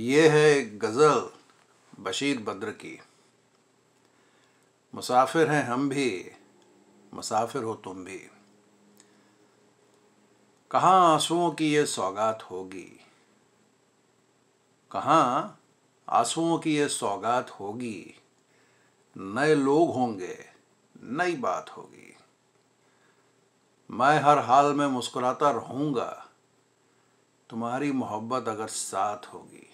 ये है एक गज़ल बशीर बद्र की मुसाफिर हैं हम भी मुसाफिर हो तुम भी कहाँ आंसुओं की ये सौगात होगी कहाँ आंसुओं की ये सौगात होगी नए लोग होंगे नई बात होगी मैं हर हाल में मुस्कुराता रहूँगा तुम्हारी मोहब्बत अगर साथ होगी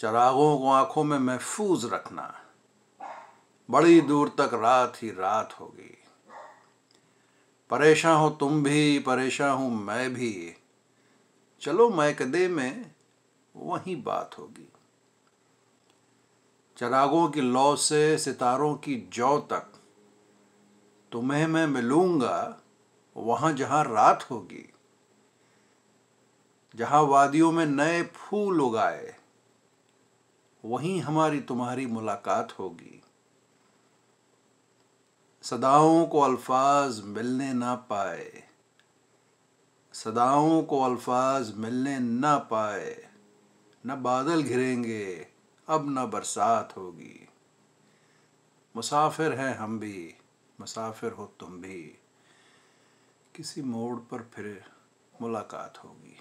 चरागों को आंखों में महफूज रखना बड़ी दूर तक रात ही रात होगी परेशान हो तुम भी परेशान हूं मैं भी चलो मैकदे में वही बात होगी चरागों की लौ से सितारों की जौ तक तुम्हें मैं मिलूंगा वहां जहां रात होगी जहां वादियों में नए फूल उगाए वहीं हमारी तुम्हारी मुलाकात होगी सदाओं को अल्फाज मिलने ना पाए सदाओं को अल्फाज मिलने ना पाए न बादल घिरेंगे अब न बरसात होगी मुसाफिर हैं हम भी मुसाफिर हो तुम भी किसी मोड़ पर फिर मुलाकात होगी